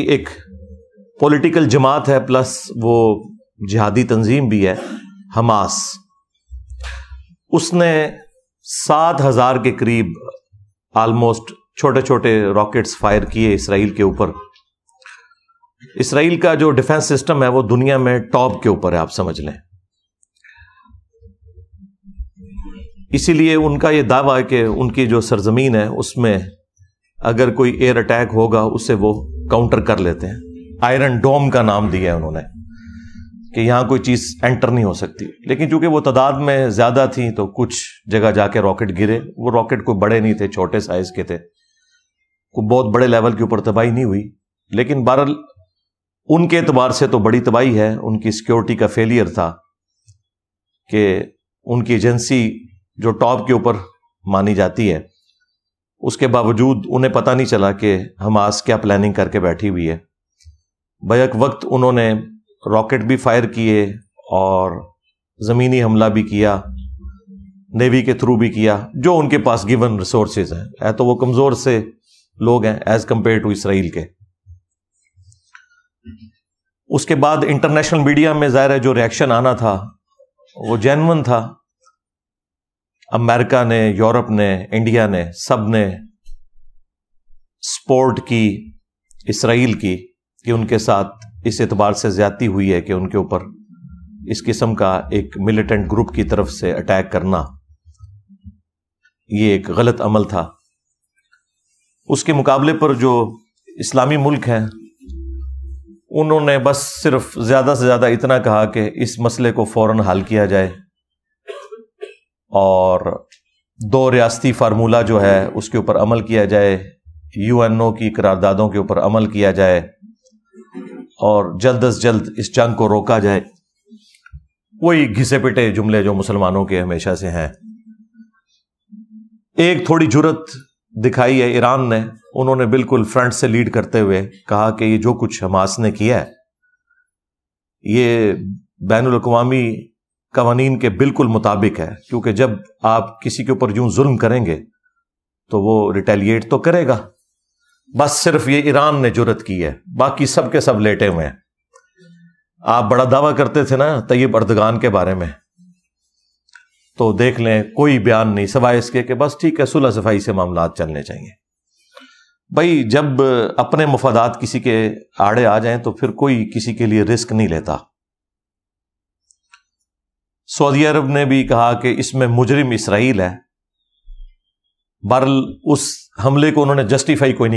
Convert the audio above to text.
एक पॉलिटिकल जमात है प्लस वो जिहादी तंजीम भी है हमास उसने सात हजार के करीब आलमोस्ट छोटे छोटे रॉकेट्स फायर किए इसराइल के ऊपर इसराइल का जो डिफेंस सिस्टम है वो दुनिया में टॉप के ऊपर है आप समझ लें इसीलिए उनका ये दावा है कि उनकी जो सरजमीन है उसमें अगर कोई एयर अटैक होगा उससे वो काउंटर कर लेते हैं आयरन डोम का नाम दिया है उन्होंने कि यहां कोई चीज़ एंटर नहीं हो सकती लेकिन चूंकि वो तादाद में ज़्यादा थी तो कुछ जगह जाके रॉकेट गिरे वो रॉकेट कोई बड़े नहीं थे छोटे साइज के थे कोई बहुत बड़े लेवल के ऊपर तबाही नहीं हुई लेकिन बहरल उनके एतबार से तो बड़ी तबाही है उनकी सिक्योरिटी का फेलियर था कि उनकी एजेंसी जो टॉप के ऊपर मानी जाती है उसके बावजूद उन्हें पता नहीं चला कि हमास क्या प्लानिंग करके बैठी हुई है बैक वक्त उन्होंने रॉकेट भी फायर किए और ज़मीनी हमला भी किया नेवी के थ्रू भी किया जो उनके पास गिवन रिसोर्सेज हैं ऐ तो वो कमज़ोर से लोग हैं एज कम्पेयर टू इसराइल के उसके बाद इंटरनेशनल मीडिया में ज़ाहिर है जो रिएक्शन आना था वो जैन था अमेरिका ने यूरोप ने इंडिया ने सब ने सपोर्ट की इसराइल की कि उनके साथ इस एतबार से ज्यादती हुई है कि उनके ऊपर इस किस्म का एक मिलिटेंट ग्रुप की तरफ से अटैक करना ये एक गलत अमल था उसके मुकाबले पर जो इस्लामी मुल्क हैं उन्होंने बस सिर्फ ज़्यादा से ज़्यादा इतना कहा कि इस मसले को फ़ौर हल किया जाए और दो रियाती फार्मूला जो है उसके ऊपर अमल किया जाए यू एन ओ की करारदादों के ऊपर अमल किया जाए और जल्द अज जल्द इस जंग को रोका जाए वही घिसे पिटे जुमले जो मुसलमानों के हमेशा से हैं एक थोड़ी जरूरत दिखाई है ईरान ने उन्होंने बिल्कुल फ्रंट से लीड करते हुए कहा कि ये जो कुछ हमास ने किया है ये बैन अवी कवानीन के बिल्कुल मुताबिक है क्योंकि जब आप किसी के ऊपर यूं जुल्म करेंगे तो वो रिटेलिएट तो करेगा बस सिर्फ ये ईरान ने जरूरत की है बाकी सब के सब लेटे हुए हैं आप बड़ा दावा करते थे ना तैयब अर्दगान के बारे में तो देख लें कोई बयान नहीं सवाए इसके कि बस ठीक है सुलह सफाई से मामला चलने चाहिए भाई जब अपने मफादात किसी के आड़े आ जाएं तो फिर कोई किसी के लिए रिस्क नहीं लेता सऊदी अरब ने भी कहा कि इसमें मुजरिम इसराइल है बरल उस हमले को उन्होंने जस्टिफाई कोई नहीं